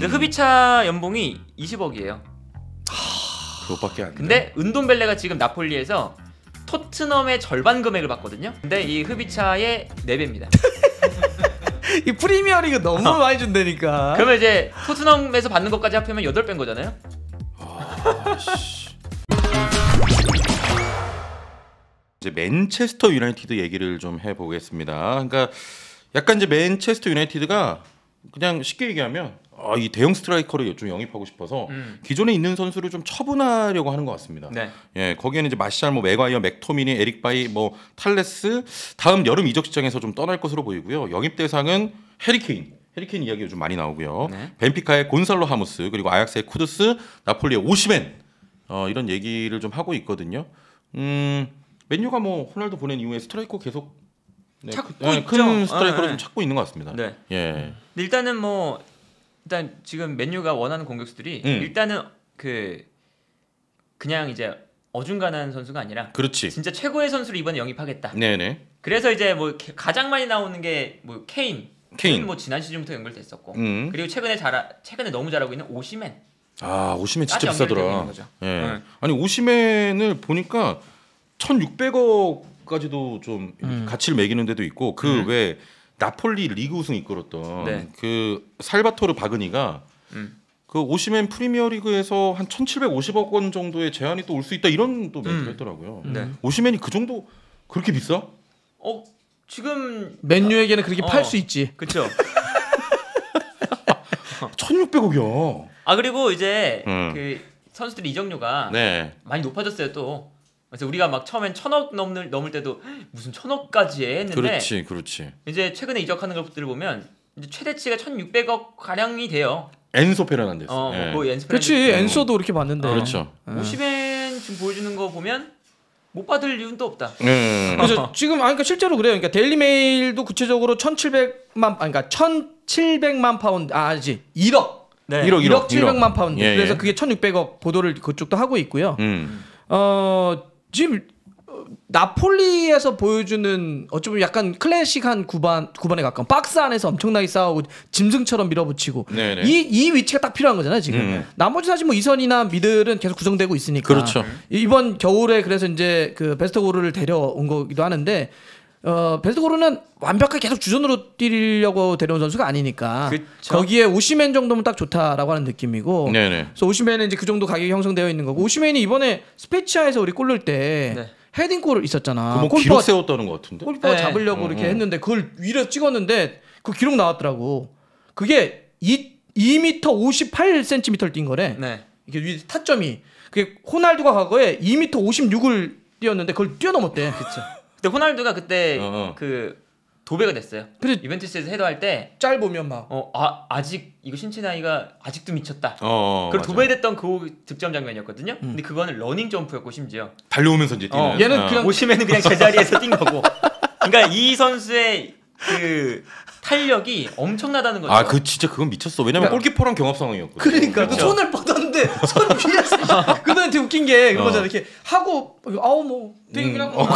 근데 음. 흡이차 연봉이 20억이에요. 그것밖에 안 근데 은돈벨레가 지금 나폴리에서 토트넘의 절반 금액을 받거든요. 근데 이 흡이차의 4배입니다. 이 프리미어리그 너무 어. 많이 준다니까. 그러면 이제 토트넘에서 받는 것까지 합하면 8배인 거잖아요. 아, 이제 맨체스터 유나이티드 얘기를 좀 해보겠습니다. 그러니까 약간 이제 맨체스터 유나이티드가 그냥 쉽게 얘기하면 아, 이 대형 스트라이커를 좀 영입하고 싶어서 음. 기존에 있는 선수를 좀 처분하려고 하는 것 같습니다. 네. 예, 거기에는 이제 마시뭐 맥와이어, 맥토미니, 에릭바이, 뭐 탈레스 다음 여름 이적 시장에서 좀 떠날 것으로 보이고요. 영입 대상은 해리케인. 해리케인 이야기 요즘 많이 나오고요. 네. 벤피카의 곤살로 하무스 그리고 아약스의 쿠드스, 나폴리의 오시멘 어, 이런 얘기를 좀 하고 있거든요. 음, 맨유가 뭐 호날두 보낸 이후에 스트라이커 계속 네, 찾고 큰, 네, 큰 아, 스트라이커를 네. 좀 찾고 있는 것 같습니다. 네. 예. 일단은 뭐 일단 지금 맨유가 원하는 공격수들이 음. 일단은 그 그냥 이제 어중간한 선수가 아니라 그렇지. 진짜 최고의 선수를 이번에 영입하겠다. 네네. 그래서 이제 뭐 가장 많이 나오는 게 뭐 케인. 케인 뭐 지난 시즌부터 연결됐었고 음. 그리고 최근에 잘 최근에 너무 잘하고 있는 오시맨. 아 오시맨 진짜 비싸더라. 예. 네. 아니 오시맨을 보니까 1,600억까지도 좀 음. 가치를 매기는 데도 있고 그왜 음. 나폴리 리그 우승 이끌었던 네. 그 살바토르 바그니가 음. 그 오시멘 프리미어리그에서 한 1,750억 원 정도의 제한이 또 올 수 있다 이런 또 멘트를 음. 했더라고요. 음. 네. 오시멘이 그 정도 그렇게 비싸? 어 지금 맨유에게는 그렇게 어. 팔수 있지. 그렇죠. 1 6 0 0억이요아 그리고 이제 음. 그 선수들 이적료가 네. 많이 높아졌어요 또. 그래서 우리가 막 처음엔 천억 넘을 넘을 때도 무슨 천억까지 해? 했는데 그렇지, 그렇지. 이제 최근에 이적하는 것들을 보면 이제 최대치가 1,600억 가량이 돼요. 엔소 페르난데스. 어, 뭐, 예. 뭐 엔소 그렇지 페르난 엔소도 이렇게 봤는데. 어, 그렇죠. 50엔 예. 지금 보여주는 거 보면 못 받을 이유는 또 없다. 음. 그래서 지금 아 그러니까 실제로 그래요. 그러니까 데일리 메일도 구체적으로 1,700만 아 그러니까 1,700만 파운드 아, 아니지. 1억. 네. 1억 1억, 700만 파운드. 예, 예. 그래서 예. 그게 1,600억 보도를 그쪽도 하고 있고요. 음. 어 지금 어, 나폴리에서 보여주는 어쩌면 약간 클래식한 구반 구반에 가까운 박스 안에서 엄청나게 싸우고 짐승처럼 밀어붙이고 이 이 위치가 딱 필요한 거잖아요 지금 음. 나머지 사실 뭐 이선이나 미들은 계속 구성되고 있으니까 그렇죠. 이번 겨울에 그래서 이제 그 베스트 고르를 데려온 거기도 하는데 어, 벨트고르는 완벽하게 계속 주전으로 뛰려고 데려온 선수가 아니니까 그쵸? 거기에 오시맨 정도면 딱 좋다라고 하는 느낌이고 네네. 그래서 오시맨은 이제 그 정도 가격이 형성되어 있는 거고 오시맨이 이번에 스페치아에서 우리 골 넣을 때 네. 헤딩골 있었잖아. 그뭐 기록 세웠다는 것 같은데. 골퍼 네. 잡으려고 네. 이렇게 어, 어 했는데 그걸 위로 찍었는데 그 기록 나왔더라고. 그게 2 2m 58cm를 뛴 거래. 네. 이게 위 타점이 그게 호날두가 과거에 2m 56을 뛰었는데 그걸 뛰어넘었대. 그렇죠. 근데 호날두가 그때 어, 어, 그 도배가 됐어요. 근데 유벤투스에서 해도할 때 짤 보면 막 어, 아, 아직 이거 신체 나이가 아직도 미쳤다. 어, 어, 어 그걸 맞 도배됐던 그 득점 장면이었거든요. 음. 근데 그거는 러닝 점프였고 심지어 달려오면서 이제 뛰는. 얘는 그냥 오시면은 그냥 제자리에서 뛴 거고. 그러니까 이 선수의 그 탄력이 엄청나다는 거죠. 아, 그 진짜 그건 미쳤어. 왜냐면 그러니까, 골키퍼랑 경합 상황이었거든. 그러니까 그렇죠. 그 손을 뻗었는데 손 위에서 그다음에 웃긴 게 어. 그거잖아. 어. 이렇게 하고 아우 뭐 되게 음, 그냥 어,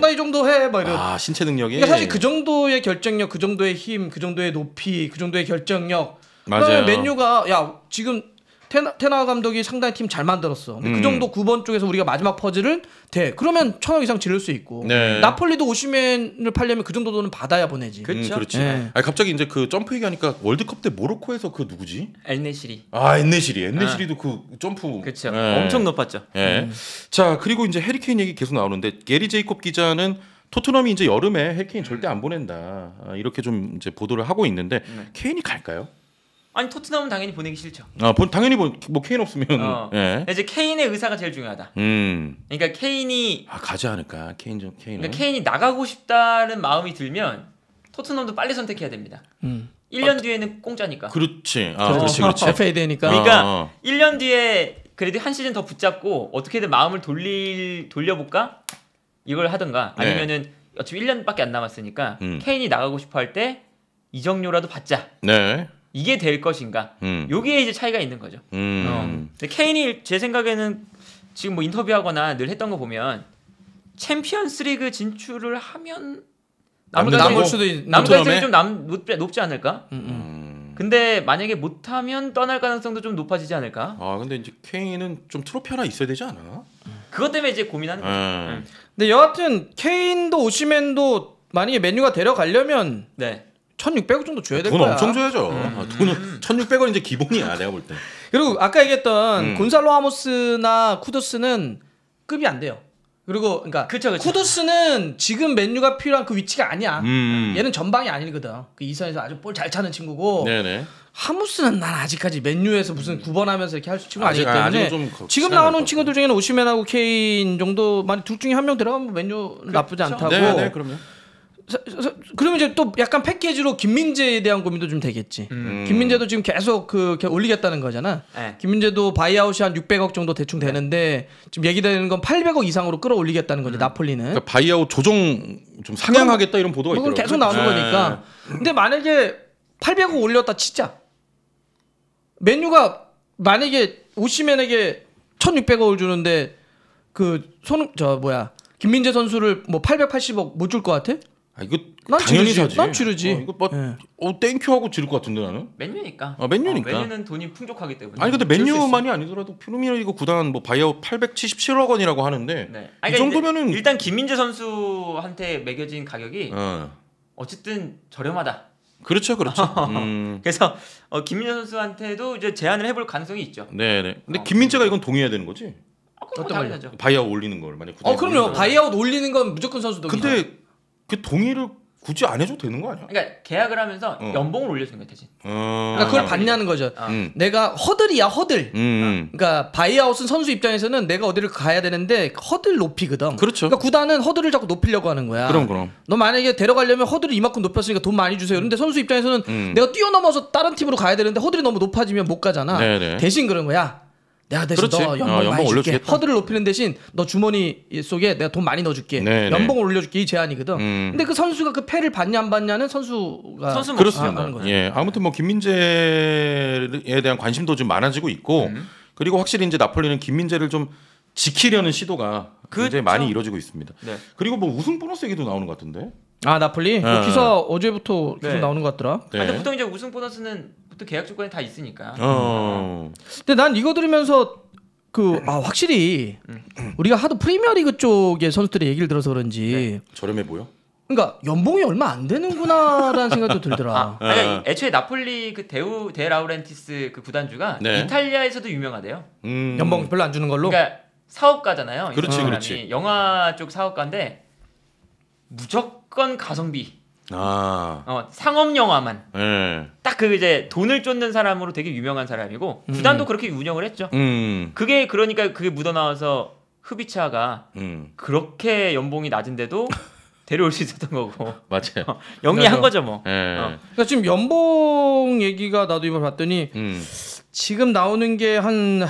나이 정도 해. 막 이런. 아, 신체 능력이. 그러니까 사실 그 정도의 결정력, 그 정도의 힘, 그 정도의 높이, 그 정도의 결정력. 맞아요. 맨유가 야, 지금 테나, 테나 감독이 상당히 팀 잘 만들었어. 근데 그 음. 그 정도 9번 쪽에서 우리가 마지막 퍼즐은 돼. 그러면 천억 이상 지를 수 있고. 네. 나폴리도 오시멘을 팔려면 그 정도 돈은 받아야 보내지. 그렇 음, 그렇지. 네. 아니, 갑자기 이제 그 점프 얘기하니까 월드컵 때 모로코에서 그 누구지? 엘네시리. 아 엘네시리. 엘네시리도 아. 그 점프. 그렇 네. 엄청 높았죠. 음. 자 그리고 이제 해리케인 얘기 계속 나오는데 게리 제이콥 기자는 토트넘이 이제 여름에 해리케인 절대 안 보낸다 아, 이렇게 좀 이제 보도를 하고 있는데 네. 케인이 갈까요? 아니 토트넘은 당연히 보내기 싫죠. 아, 본 당연히 뭐 케인 없으면. 어. 예. 이제 케인의 의사가 제일 중요하다. 음. 그러니까 케인이 아 가지 않을까 케인 좀 케인. 그러니까 케인이 나가고 싶다는 마음이 들면 토트넘도 빨리 선택해야 됩니다. 음. 1년 아, 뒤에는 공짜니까. 그렇지. 아, 그렇죠. 그렇지, 그렇지. f 되니까. 어, 그러니까 어. 1년 어. 뒤에 그래도 한 시즌 더 붙잡고 어떻게든 마음을 돌릴 돌려볼까 이걸 하든가 네. 아니면은 네. 어차피 1년밖에 안 남았으니까 음. 케인이 나가고 싶어 할 때 이적료라도 받자. 네. 이게 될 것인가? 음. 여기에 이제 차이가 있는 거죠. 음. 어. 케인이 제 생각에는 지금 뭐 인터뷰하거나 늘 했던 거 보면 챔피언스리그 진출을 하면 남을 수도 남이좀 높지 않을까? 음, 음. 음. 근데 만약에 못하면 떠날 가능성도 좀 높아지지 않을까? 아 근데 이제 케인은 좀 트로피 하나 있어야 되지 않아? 그것 때문에 이제 고민하는 거죠. 음. 음. 근데 여하튼 케인도 오시멘도 만약에 메뉴가 데려가려면 네. 천육0원 정도 줘야 될돈 아, 거야. 엄청 줘야죠. 음. 돈은 아, 1,600원 음. 이제 기본이야, 내가 볼 때. 그리고 아까 얘기했던 음. 곤살로 하모스나 쿠도스는 급이 안 돼요. 그리고 그러니까 그쵸, 그쵸. 쿠도스는 지금 맨유가 필요한 그 위치가 아니야. 음. 얘는 전방이 아니거든. 그 이선에서 아주 볼 잘 차는 친구고. 네네. 하무스는 난 아직까지 맨유에서 무슨 9번 하면서 이렇게 할 수 친구 아직기 때문에 아 지금 나오는 친구들 중에는 오시맨하고 케인 정도만 둘 중에 한 명 들어가면 뭐 맨유 그렇죠. 나쁘지 않다고. 네, 네, 그럼요. 그러면 이제 또 약간 패키지로 김민재에 대한 고민도 좀 되겠지. 음. 음. 김민재도 지금 계속 그 올리겠다는 거잖아. 네. 김민재도 바이아웃이 한 600억 정도 대충 네. 되는데 지금 얘기되는 건 800억 이상으로 끌어올리겠다는 거지 음. 나폴리는. 그러니까 바이아웃 조정 좀 상향하겠다 이런 보도가 있더라고. 계속 나오는 네. 거니까. 근데 만약에 800억 올렸다 치자. 메뉴가 만약에 오시맨에게 1,600억을 주는데 그 손 저 뭐야 김민재 선수를 뭐 880억 못 줄 것 같아? 아 이거 난 당연히 지르지. 사지. 난 지르지. 어, 이거 뭐, 예. 어, 땡큐 하고 지를 것 같은데 나는. 맨유니까. 아 맨유니까. 어, 맨유는 어, 돈이 풍족하기 때문에. 아니 근데 맨유만이 아니더라도 피르미노 구단 뭐바이아 877억 원이라고 하는데 네. 아니, 그러니까 이 정도면은 일단 김민재 선수한테 매겨진 가격이 어. 어쨌든 저렴하다. 그렇죠, 그렇죠. 음. 그래서 어, 김민재 선수한테도 이제 제안을 해볼 가능성이 있죠. 네, 네. 근데 어, 김민재가 그렇죠. 이건 동의해야 되는 거지? 아, 뭐 어떤 말이죠? 바이아웃 올리는 걸 만약 구단. 어, 그럼요. 바이아웃 올리는 건 무조건 선수 동의. 근데 그 동의를 굳이 안 해줘도 되는 거 아니야? 그러니까 계약을 하면서 어. 연봉을 올려주는 거야 대신. 어... 그러니까 그걸 받냐는 거죠. 어. 내가 허들이야 허들. 음. 음. 어. 그러니까 바이아웃은 선수 입장에서는 내가 어디를 가야 되는데 허들 높이거든. 그렇죠. 그러니까 구단은 허들을 자꾸 높이려고 하는 거야. 그럼 그럼. 너 만약에 데려가려면 허들을 이만큼 높였으니까 돈 많이 주세요. 그런데 선수 입장에서는 음. 내가 뛰어넘어서 다른 팀으로 가야 되는데 허들이 너무 높아지면 못 가잖아. 네네. 네. 대신 그런 거야. 내가 대신 그렇지. 너 연봉 어, 많이 줄게. 주겠다 허들을 높이는 대신 너 주머니 속에 내가 돈 많이 넣어줄게. 네, 네, 연봉을 올려줄게 이 제안이거든. 음. 근데 그 선수가 그 패를 받냐 안 받냐는 선수가 선수 그렇습니다. 하는 아, 거죠. 예, 아무튼 뭐 김민재에 대한 관심도 좀 많아지고 있고 음. 그리고 확실히 이제 나폴리는 김민재를 좀 지키려는 시도가 그 굉장히 많이 이루어지고 있습니다. 네. 그리고 뭐 우승 보너스 얘기도 나오는 것 같은데. 아 나폴리 네. 그 기사 어제부터 계속 네. 나오는 것 같더라. 네. 아, 근데 보통 이제 우승 보너스는 또 계약 조건이 다 있으니까. 어. 근데 난 이거 들으면서 그아 확실히 음. 우리가 하도 프리미어리그 쪽의 선수들의 얘기를 들어서 그런지 네. 저렴해 보여? 그러니까 연봉이 얼마 안 되는구나라는 생각도 들더라. 아, 아니, 그러니까 어. 애초에 나폴리 그 대우 데라우렌티스 그 구단주가 네. 이탈리아에서도 유명하대요. 음. 연봉 별로 안 주는 걸로. 그러니까 사업가잖아요. 그렇지, 그렇지. 영화 쪽 사업가인데 무조건 가성비. 아. 어, 상업 영화만. 네. 딱그 이제 돈을 쫓는 사람으로 되게 유명한 사람이고 음. 구단도 그렇게 운영을 했죠. 음. 그게 그러니까 그게 묻어나와서 흡이차가 음. 그렇게 연봉이 낮은데도 데려올 수 있었던 거고. 맞아요. 어, 영리한 거죠 뭐. 네. 어. 그러니까 지금 연봉 얘기가 나도 이번 봤더니 음. 지금 나오는 게 한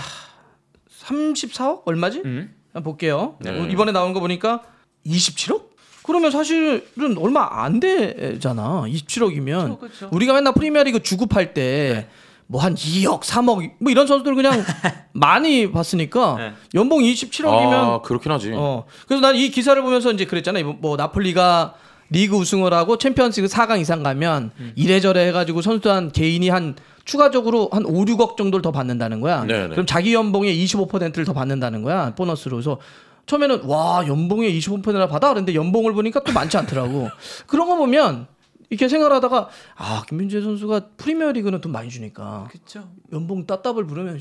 34억 얼마지? 음. 한번 볼게요. 네. 이번에 나온 거 보니까 27억? 그러면 사실은 얼마 안 되잖아. 27억이면. 그쵸, 그쵸. 우리가 맨날 프리미어리그 주급할 때 뭐 한 2억, 3억 뭐 이런 선수들 그냥 많이 봤으니까 네. 연봉 27억이면 아, 그렇긴 하지. 어. 그래서 난 이 기사를 보면서 이제 그랬잖아. 뭐 나폴리가 리그 우승을 하고 챔피언스리그 4강 이상 가면 음. 이래저래 해가지고 선수 한 개인이 한 추가적으로 한 5, 6억 정도를 더 받는다는 거야. 네네. 네. 그럼 자기 연봉의 25%를 더 받는다는 거야 보너스로. 그래서 처음에는 와 연봉에 25%나 받아 그런데 연봉을 보니까 또 많지 않더라고. 그런 거 보면 이렇게 생각하다가 아 김민재 선수가 프리미어리그는 돈 많이 주니까 그쵸. 연봉 따따블 부르면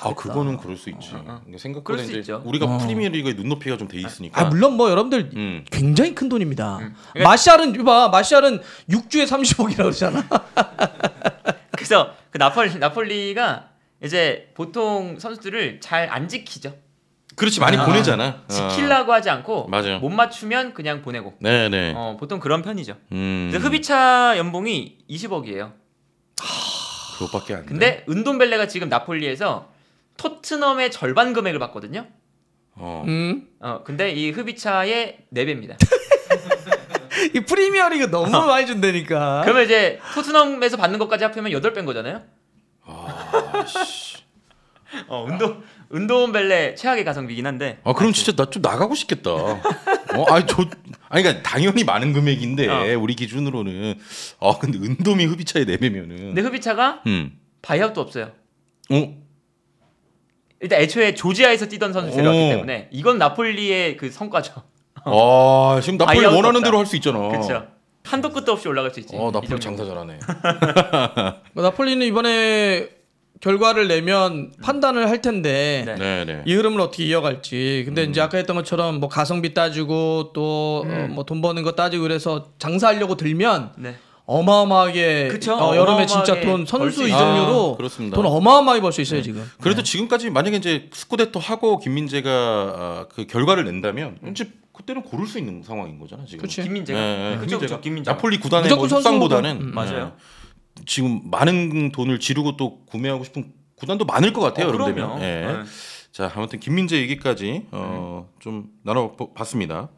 아 그거는 그럴 수 있지. 어. 생각보다 이제 우리가 어. 프리미어리그의 눈높이가 좀돼 아, 있으니까. 아 물론 뭐 여러분들 음. 굉장히 큰 돈입니다. 음. 그러니까 마샬은 봐 마샬은 6주에 30억이라고 그러잖아. 그래서 그 나폴 나폴리가 이제 보통 선수들을 잘 안 지키죠. 그렇지 많이 아, 보내잖아. 지킬라고 어. 하지 않고 맞아요. 못 맞추면 그냥 보내고. 네네. 어, 보통 그런 편이죠. 음. 흡이차 연봉이 20억이에요. 하... 그것밖에 안 돼. 근데 은돈벨레가 지금 나폴리에서 토트넘의 절반 금액을 받거든요. 어. 음? 어 근데 이 흡이차의 4배입니다. 이 프리미어리그 너무 어. 많이 준다니까. 그러면 이제 토트넘에서 받는 것까지 합하면 8배인 거잖아요. 아, 어, 운동 은도원 벨레 최악의 가성비긴 한데. 아 그럼 진짜 나 좀 나가고 싶겠다. 어, 아니 저 아니 그러니까 당연히 많은 금액인데 어. 우리 기준으로는 아 근데 은돔이 흡입차에 내매면은. 내 흡입차가 음. 바이아웃도 없어요. 어? 일단 애초에 조지아에서 뛰던 선수 들이왔기 어. 때문에 이건 나폴리의 그 성과죠. 아 지금 나폴리 원하는 대로 할 수 있잖아. 그렇죠. 한도 끝도 없이 올라갈 수 있지. 어 나폴리 장사 잘하네. 뭐 나폴리는 이번에 결과를 내면 판단을 할 텐데 네. 네, 네. 이 흐름을 어떻게 이어갈지. 근데 음. 이제 아까 했던 것처럼 뭐 가성비 따지고 또 뭐돈 음. 어 뭐 버는 거 따지고 그래서 장사하려고 들면 네. 어마어마하게 그쵸? 어, 여름에 어마어마하게 진짜 돈 선수 이정료로 아, 돈 어마어마하게 벌 수 있어요 네. 지금. 그래도 네. 지금까지 만약에 이제 스쿠데토 하고 김민재가 아, 그 결과를 낸다면 이제 그때는 고를 수 있는 상황인 거잖아 지금. 그치. 김민재가. 네, 네. 그쵸, 김민재. 나폴리 구단의 무뭐 선수보다는 음, 맞아요. 네. 지금 많은 돈을 지르고 또 구매하고 싶은 구단도 많을 것 같아요. 어, 그러면. 예. 네. 자, 아무튼 김민재 얘기까지 어, 네. 좀 나눠봤습니다.